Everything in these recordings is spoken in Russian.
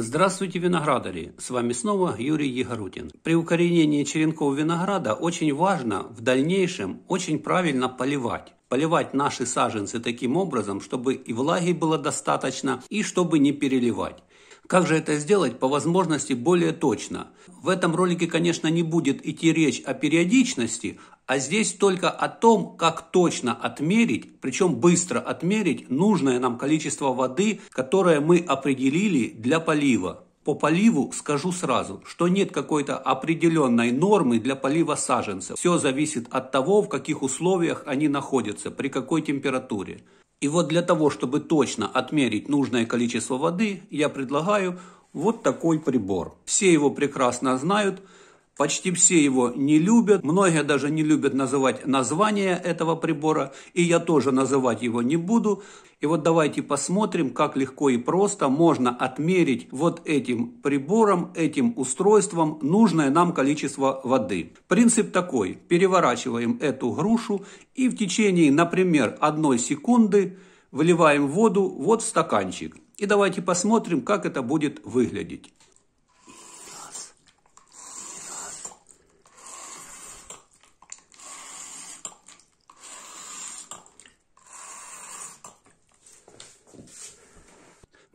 Здравствуйте, виноградари! С вами снова Юрий Егорутин. При укоренении черенков винограда очень важно в дальнейшем очень правильно поливать поливать наши саженцы таким образом, чтобы и влаги было достаточно, и чтобы не переливать. Как же это сделать по возможности более точно? В этом ролике, конечно, не будет идти речь о периодичности, а здесь только о том, как точно отмерить, причем быстро отмерить нужное нам количество воды, которое мы определили для полива. По поливу скажу сразу, что нет какой-то определенной нормы для полива саженцев. Все зависит от того, в каких условиях они находятся, при какой температуре. И вот для того, чтобы точно отмерить нужное количество воды, я предлагаю вот такой прибор. Все его прекрасно знают – Почти все его не любят, многие даже не любят называть название этого прибора, и я тоже называть его не буду. И вот давайте посмотрим, как легко и просто можно отмерить вот этим прибором, этим устройством нужное нам количество воды. Принцип такой, переворачиваем эту грушу и в течение, например, одной секунды выливаем воду вот в стаканчик. И давайте посмотрим, как это будет выглядеть.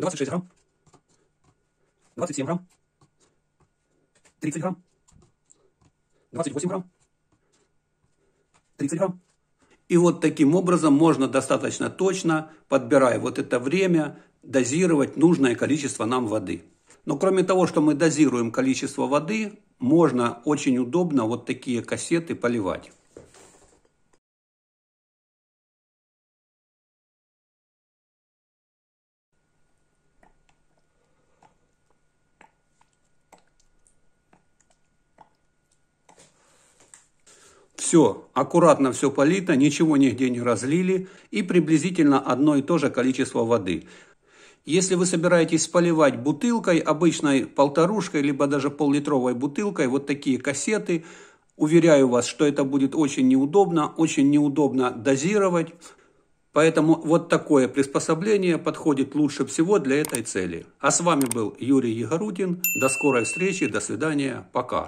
26 грамм, 27 грамм, 30 грамм, 28 грамм, 30 грамм. И вот таким образом можно достаточно точно, подбирая вот это время, дозировать нужное количество нам воды. Но кроме того, что мы дозируем количество воды, можно очень удобно вот такие кассеты поливать. Все, аккуратно все полито, ничего нигде не разлили и приблизительно одно и то же количество воды. Если вы собираетесь поливать бутылкой, обычной полторушкой, либо даже поллитровой бутылкой, вот такие кассеты, уверяю вас, что это будет очень неудобно, очень неудобно дозировать. Поэтому вот такое приспособление подходит лучше всего для этой цели. А с вами был Юрий Егорудин. До скорой встречи, до свидания, пока.